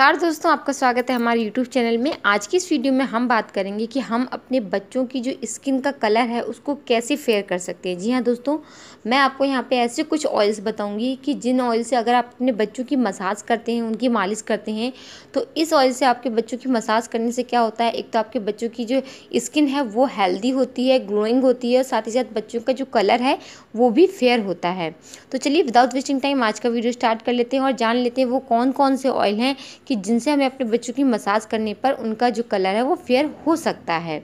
नमस्कार दोस्तों आपका स्वागत है हमारे यूट्यूब चैनल में आज की इस वीडियो में हम बात करेंगे कि हम अपने बच्चों की जो स्किन का कलर है उसको कैसे फेयर कर सकते हैं जी हाँ दोस्तों मैं आपको यहाँ पे ऐसे कुछ ऑयल्स बताऊंगी कि जिन ऑयल से अगर आप अपने बच्चों की मसाज करते हैं उनकी मालिश करते हैं तो इस ऑयल से आपके बच्चों की मसाज करने से क्या होता है एक तो आपके बच्चों की जो स्किन है वो हेल्दी होती है ग्लोइंग होती है और साथ ही साथ बच्चों का जो कलर है वो भी फेयर होता है तो चलिए विदाउट वेस्टिंग टाइम आज का वीडियो स्टार्ट कर लेते हैं और जान लेते हैं वो कौन कौन से ऑयल हैं कि जिनसे हमें अपने बच्चों की मसाज करने पर उनका जो कलर है वो फेयर हो सकता है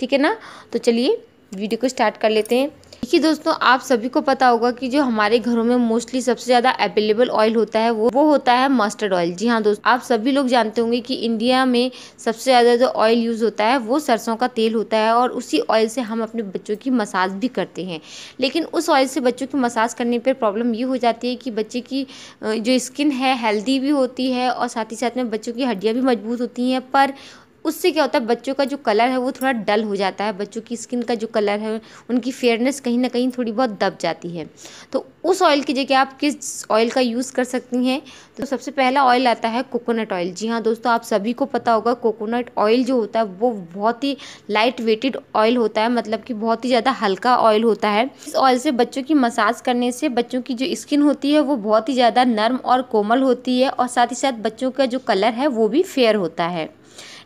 ठीक है ना तो चलिए वीडियो को स्टार्ट कर लेते हैं देखिए दोस्तों आप सभी को पता होगा कि जो हमारे घरों में मोस्टली सबसे ज्यादा अवेलेबल ऑयल होता है वो वो होता है मस्टर्ड ऑयल जी हाँ दोस्तों आप सभी लोग जानते होंगे कि इंडिया में सबसे ज़्यादा जो ऑयल यूज़ होता है वो सरसों का तेल होता है और उसी ऑयल से हम अपने बच्चों की मसाज भी करते हैं लेकिन उस ऑयल से बच्चों की मसाज करने पर प्रॉब्लम ये हो जाती है कि बच्चे की जो स्किन है हेल्दी भी होती है और साथ ही साथ में बच्चों की हड्डियाँ भी मजबूत होती हैं पर उससे क्या होता है बच्चों का जो कलर है वो थोड़ा डल हो जाता है बच्चों की स्किन का जो कलर है उनकी फेयरनेस कहीं ना कहीं थोड़ी बहुत दब जाती है तो उस ऑयल की जगह आप किस ऑयल का यूज़ कर सकती हैं तो सबसे पहला ऑयल आता है कोकोनट ऑयल जी हाँ दोस्तों आप सभी को पता होगा कोकोनट ऑयल जो होता है वो बहुत ही लाइट वेटेड ऑयल होता है मतलब कि बहुत ही ज़्यादा हल्का ऑयल होता है इस ऑयल से बच्चों की मसाज करने से बच्चों की जो स्किन होती है वो बहुत ही ज़्यादा नर्म और कोमल होती है और साथ ही साथ बच्चों का जो कलर है वो भी फेयर होता है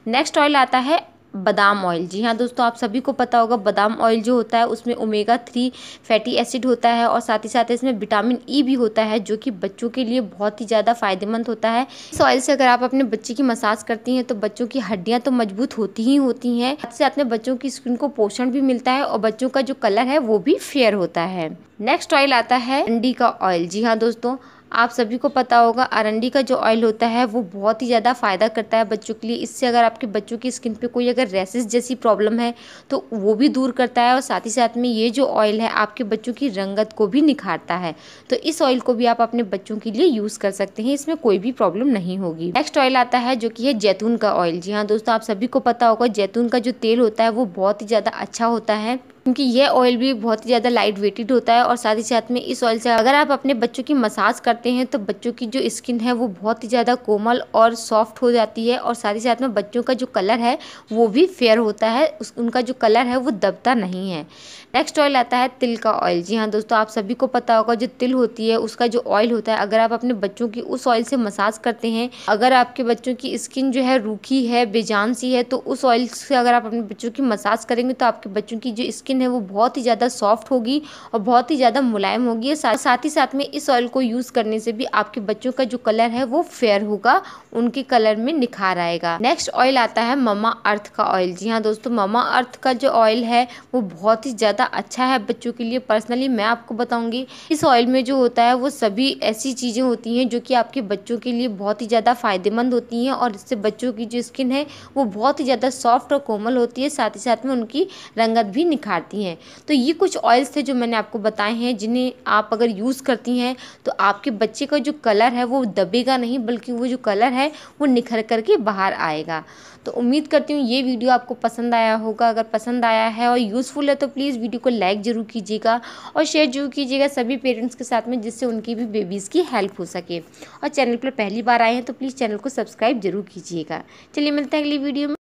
नेक्स्ट ऑयल आता है बादाम ऑयल जी हाँ दोस्तों आप सभी को पता होगा बादाम ऑयल जो होता है उसमें ओमेगा थ्री फैटी एसिड होता है और साथ ही साथ इसमें विटामिन ई e भी होता है जो कि बच्चों के लिए बहुत ही ज़्यादा फायदेमंद होता है इस ऑयल से अगर आप अपने बच्चे की मसाज करती हैं तो बच्चों की हड्डियां तो मजबूत होती ही होती हैं साथ में बच्चों की स्किन को पोषण भी मिलता है और बच्चों का जो कलर है वो भी फेयर होता है नेक्स्ट ऑयल आता है अंडी का ऑयल जी हाँ दोस्तों आप सभी को पता होगा अरंडी का जो ऑयल होता है वो बहुत ही ज़्यादा फ़ायदा करता है बच्चों के लिए इससे अगर आपके बच्चों की स्किन पे कोई अगर रेसिस जैसी प्रॉब्लम है तो वो भी दूर करता है और साथ ही साथ में ये जो ऑयल है आपके बच्चों की रंगत को भी निखारता है तो इस ऑयल को भी आप अपने बच्चों के लिए यूज़ कर सकते हैं इसमें कोई भी प्रॉब्लम नहीं होगी नेक्स्ट ऑयल आता है जो कि है जैतून का ऑयल जी हाँ दोस्तों आप सभी को पता होगा जैतून का जो तेल होता है वो बहुत ही ज़्यादा अच्छा होता है क्योंकि यह ऑयल भी बहुत ही ज़्यादा लाइट वेटेड होता है और साथ ही साथ में इस ऑयल से अगर आप अपने बच्चों की मसाज करते हैं तो बच्चों की जो स्किन है वो बहुत ही ज़्यादा कोमल और सॉफ्ट हो जाती है और साथ ही साथ में बच्चों का जो कलर है वो भी फेयर होता है उस उनका जो कलर है वो दबता नहीं है नेक्स्ट ऑयल आता है तिल का ऑयल जी हाँ दोस्तों आप सभी को पता होगा जो तिल होती है उसका जो ऑयल होता है अगर आप अपने बच्चों की उस ऑयल से मसाज करते हैं अगर आपके बच्चों की स्किन जो है रूखी है बेजान सी है तो उस ऑयल से अगर आप अपने बच्चों की मसाज करेंगे तो आपके बच्चों की जो स्किन स्किन है वो बहुत ही ज़्यादा सॉफ्ट होगी और बहुत ही ज़्यादा मुलायम होगी साथ ही साथ में इस ऑयल को यूज़ करने से भी आपके बच्चों का जो कलर है वो फेयर होगा उनके कलर में निखार आएगा नेक्स्ट ऑयल आता है ममा अर्थ का ऑयल जी हाँ दोस्तों ममा अर्थ का जो ऑयल है वो बहुत ही ज़्यादा अच्छा है बच्चों के लिए पर्सनली मैं आपको बताऊँगी इस ऑयल में जो होता है वो सभी ऐसी चीज़ें होती हैं जो कि आपके बच्चों के लिए बहुत ही ज़्यादा फ़ायदेमंद होती हैं और इससे बच्चों की जो स्किन है वो बहुत ही ज़्यादा सॉफ्ट और कोमल होती है साथ ही साथ में उनकी रंगत भी निखार आती हैं तो ये कुछ ऑयल्स थे जो मैंने आपको बताए हैं जिन्हें आप अगर यूज़ करती हैं तो आपके बच्चे का जो कलर है वो दबेगा नहीं बल्कि वो जो कलर है वो निखर करके बाहर आएगा तो उम्मीद करती हूँ ये वीडियो आपको पसंद आया होगा अगर पसंद आया है और यूज़फुल है तो प्लीज़ वीडियो को लाइक ज़रूर कीजिएगा और शेयर जरूर कीजिएगा सभी पेरेंट्स के साथ में जिससे उनकी भी बेबीज़ की हेल्प हो सके और चैनल पर पहली बार आए हैं तो प्लीज़ चैनल को सब्सक्राइब जरूर कीजिएगा चलिए मिलते हैं अगली वीडियो में